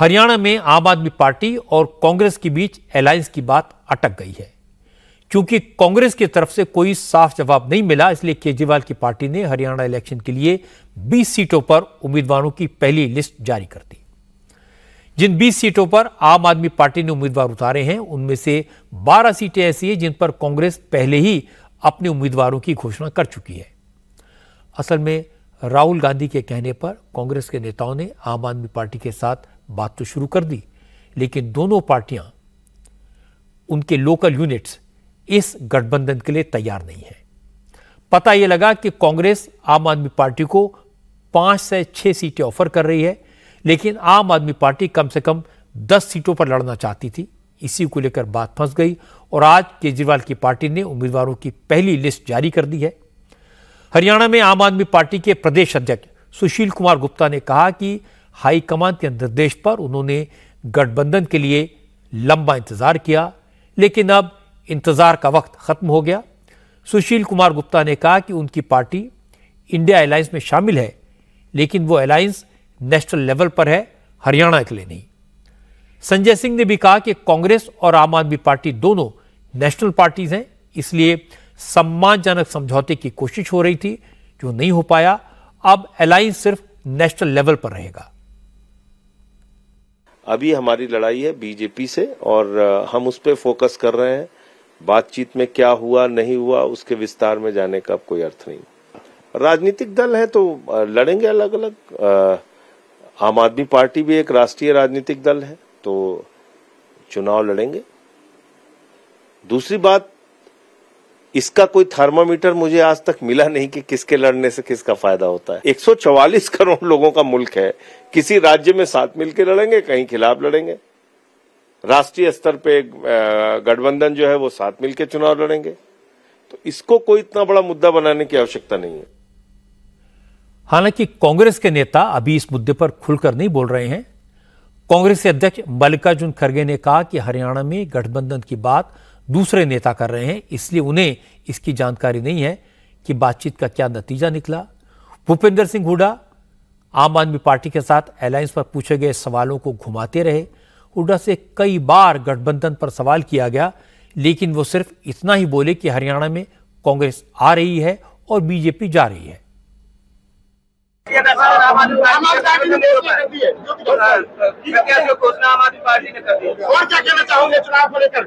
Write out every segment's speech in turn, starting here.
हरियाणा में आम आदमी पार्टी और कांग्रेस के बीच अलायंस की बात अटक गई है क्योंकि कांग्रेस की तरफ से कोई साफ जवाब नहीं मिला इसलिए केजरीवाल की पार्टी ने हरियाणा इलेक्शन के लिए 20 सीटों पर उम्मीदवारों की पहली लिस्ट जारी कर दी जिन 20 सीटों पर आम आदमी पार्टी ने उम्मीदवार उतारे हैं उनमें से 12 सीटें ऐसी हैं जिन पर कांग्रेस पहले ही अपने उम्मीदवारों की घोषणा कर चुकी है असल में राहुल गांधी के कहने पर कांग्रेस के नेताओं ने आम आदमी पार्टी के साथ बात तो शुरू कर दी लेकिन दोनों पार्टियां उनके लोकल यूनिट्स इस गठबंधन के लिए तैयार नहीं है पता यह लगा कि कांग्रेस आम आदमी पार्टी को पांच से छह सीटें ऑफर कर रही है लेकिन आम आदमी पार्टी कम से कम दस सीटों पर लड़ना चाहती थी इसी को लेकर बात फंस गई और आज केजरीवाल की पार्टी ने उम्मीदवारों की पहली लिस्ट जारी कर दी है हरियाणा में आम आदमी पार्टी के प्रदेश अध्यक्ष सुशील कुमार गुप्ता ने कहा कि हाईकमान के निर्देश पर उन्होंने गठबंधन के लिए लंबा इंतजार किया लेकिन अब इंतजार का वक्त खत्म हो गया सुशील कुमार गुप्ता ने कहा कि उनकी पार्टी इंडिया अलायंस में शामिल है लेकिन वो अलायंस नेशनल लेवल पर है हरियाणा के लिए नहीं संजय सिंह ने भी कहा कि कांग्रेस और आम आदमी पार्टी दोनों नेशनल पार्टीज हैं इसलिए सम्मानजनक समझौते की कोशिश हो रही थी जो नहीं हो पाया अब अलायंस सिर्फ नेशनल लेवल पर रहेगा अभी हमारी लड़ाई है बीजेपी से और हम उस पर फोकस कर रहे हैं बातचीत में क्या हुआ नहीं हुआ उसके विस्तार में जाने का कोई अर्थ नहीं राजनीतिक दल है तो लड़ेंगे अलग अलग आम आदमी पार्टी भी एक राष्ट्रीय राजनीतिक दल है तो चुनाव लड़ेंगे दूसरी बात इसका कोई थर्मामीटर मुझे आज तक मिला नहीं कि किसके लड़ने से किसका फायदा होता है 144 करोड़ लोगों का मुल्क है किसी राज्य में साथ मिलकर लड़ेंगे कहीं खिलाफ लड़ेंगे राष्ट्रीय स्तर पे गठबंधन जो है वो साथ मिलकर चुनाव लड़ेंगे तो इसको कोई इतना बड़ा मुद्दा बनाने की आवश्यकता नहीं है हालांकि कांग्रेस के नेता अभी इस मुद्दे पर खुलकर नहीं बोल रहे हैं कांग्रेस के अध्यक्ष मल्लिकार्जुन खड़गे ने कहा कि हरियाणा में गठबंधन की बात दूसरे नेता कर रहे हैं इसलिए उन्हें इसकी जानकारी नहीं है कि बातचीत का क्या नतीजा निकला भूपेंद्र सिंह हुडा आम आदमी पार्टी के साथ अलायंस पर पूछे गए सवालों को घुमाते रहे हुडा से कई बार गठबंधन पर सवाल किया गया लेकिन वो सिर्फ इतना ही बोले कि हरियाणा में कांग्रेस आ रही है और बीजेपी जा रही है और क्या कहना चाहोगे चुनाव को लेकर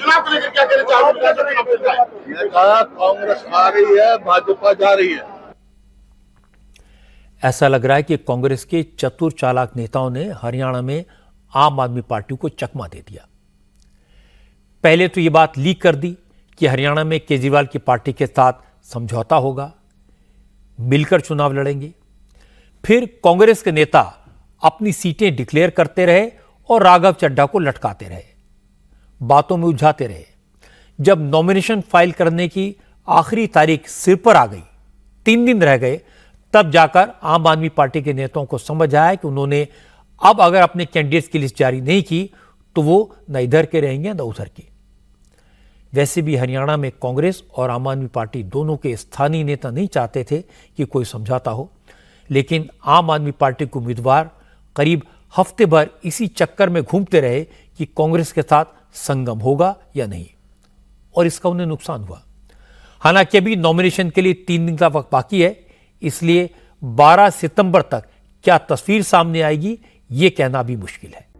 चुनाव को लेकर क्या कहना चाहूंगा कहा कांग्रेस आ रही है भाजपा जा रही है ऐसा लग रहा है कि कांग्रेस के चतुर चालाक नेताओं ने हरियाणा में आम आदमी पार्टी को चकमा दे दिया पहले तो ये बात लीक कर दी कि हरियाणा में केजरीवाल की पार्टी के साथ समझौता होगा मिलकर चुनाव लड़ेंगे फिर कांग्रेस के नेता अपनी सीटें डिक्लेयर करते रहे और राघव चड्ढा को लटकाते रहे बातों में उलझाते रहे जब नॉमिनेशन फाइल करने की आखिरी तारीख सिर पर आ गई तीन दिन रह गए तब जाकर आम आदमी पार्टी के नेताओं को समझ आया कि उन्होंने अब अगर अपने कैंडिडेट्स की लिस्ट जारी नहीं की तो वो न इधर के रहेंगे न उधर के वैसे भी हरियाणा में कांग्रेस और आम आदमी पार्टी दोनों के स्थानीय नेता नहीं चाहते थे कि कोई समझाता हो लेकिन आम आदमी पार्टी के उम्मीदवार करीब हफ्ते भर इसी चक्कर में घूमते रहे कि कांग्रेस के साथ संगम होगा या नहीं और इसका उन्हें नुकसान हुआ हालांकि अभी नॉमिनेशन के लिए तीन दिन का वक्त बाकी है इसलिए 12 सितंबर तक क्या तस्वीर सामने आएगी ये कहना भी मुश्किल है